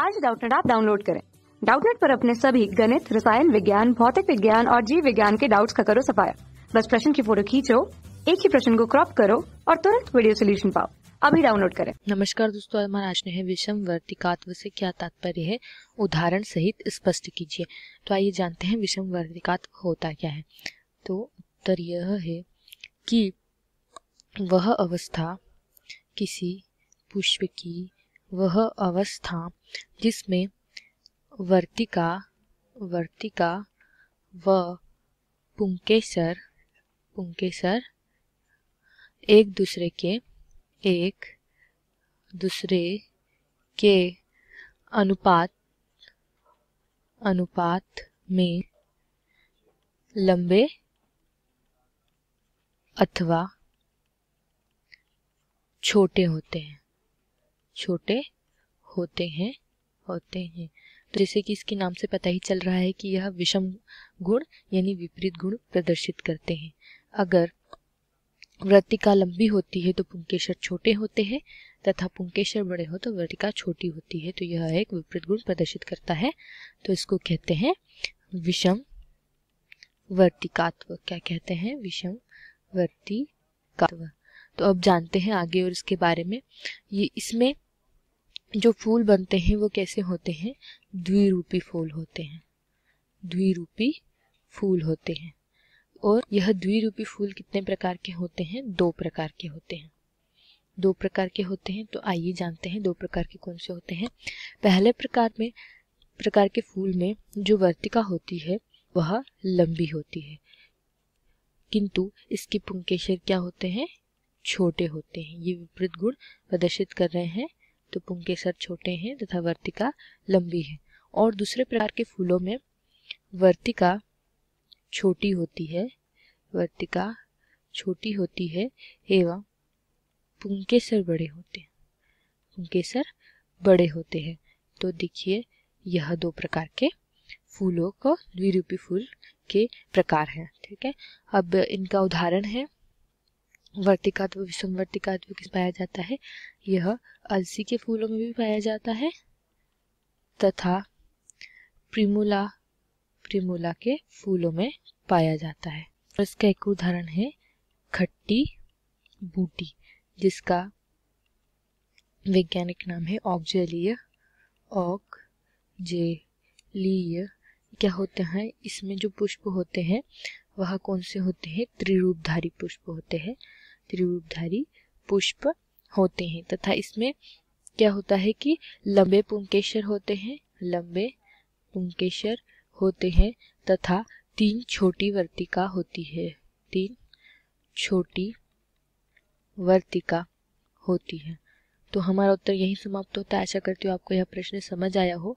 आज डाउटनेट आप डाउनलोड करें डाउटनेट पर अपने सभी गणित रसायन विज्ञान भौतिक विज्ञान और जीव विज्ञान के डाउट्स का करो सफाया बस प्रश्न की फोटो खींचो एक ही प्रश्न को क्रॉप करो और तुरंत वीडियो सोल्यूशन पाओ अभी डाउनलोड करें नमस्कार दोस्तों हमारा आज है विषम वर्तिकात्व से क्या तात्पर्य है उदाहरण सहित स्पष्ट कीजिए तो आइए जानते हैं विषम वर्तिकात्व होता क्या है तो उत्तर यह है कि वह अवस्था किसी पुष्प की वह अवस्था जिसमें वर्तिका वर्तिका व पुंकेसर पुंकेसर एक दूसरे के एक दूसरे के अनुपात अनुपात में लंबे अथवा छोटे होते हैं छोटे होते हैं होते हैं तो जैसे कि इसके नाम से पता ही चल रहा है कि यह विषम गुण यानी विपरीत गुण प्रदर्शित करते हैं अगर वृत्तिका लंबी होती है तो पुंकेश्वर छोटे होते हैं तथा पुंकेश्वर बड़े हो तो वृत्तिका छोटी होती है तो यह एक विपरीत गुण प्रदर्शित करता है तो इसको कहते हैं विषम वर्तिकात्व क्या कहते हैं विषम वर्तिकात्व तो अब जानते हैं आगे और इसके बारे में ये इसमें जो फूल बनते हैं वो कैसे होते हैं द्विरूपी फूल होते हैं द्विरूपी फूल होते हैं और यह द्विरूपी फूल कितने प्रकार के होते हैं दो प्रकार के होते हैं दो प्रकार के होते हैं तो आइए जानते हैं दो प्रकार के कौन से होते हैं पहले प्रकार में प्रकार के फूल में जो वर्तिका होती है वह लंबी होती है किंतु इसके पुंकेशर क्या होते हैं छोटे होते हैं ये विपरीत गुण प्रदर्शित कर रहे हैं तो सर छोटे हैं तथा वर्तिका लंबी है और दूसरे प्रकार के फूलों में वर्तिका छोटी होती है वर्तिका छोटी होती है एवं सर बड़े होते हैं सर बड़े होते हैं तो देखिए यह दो प्रकार के फूलों को द्विरूपी फूल के प्रकार हैं ठीक है अब इनका उदाहरण है वर्तिकात्व विषम वर्तिकात्व किस पाया जाता है यह अलसी के फूलों में भी पाया जाता है तथा प्रिमूला प्रिमूला के फूलों में पाया जाता है इसका एक उदाहरण है खट्टी बूटी जिसका वैज्ञानिक नाम है ऑक्जेलिय ऑक जे लीय क्या होते हैं इसमें जो पुष्प होते हैं वह कौन से होते हैं त्रिरूपधारी पुष्प होते हैं त्रिरूपधारी पुष्प होते हैं तथा इसमें क्या होता है कि लंबे पुंकेशर होते हैं लंबे पुंकेशर होते हैं तथा तीन छोटी वर्तिका होती है तीन छोटी वर्तिका होती है तो हमारा उत्तर यही समाप्त होता है आशा करती हूँ आपको यह प्रश्न समझ आया हो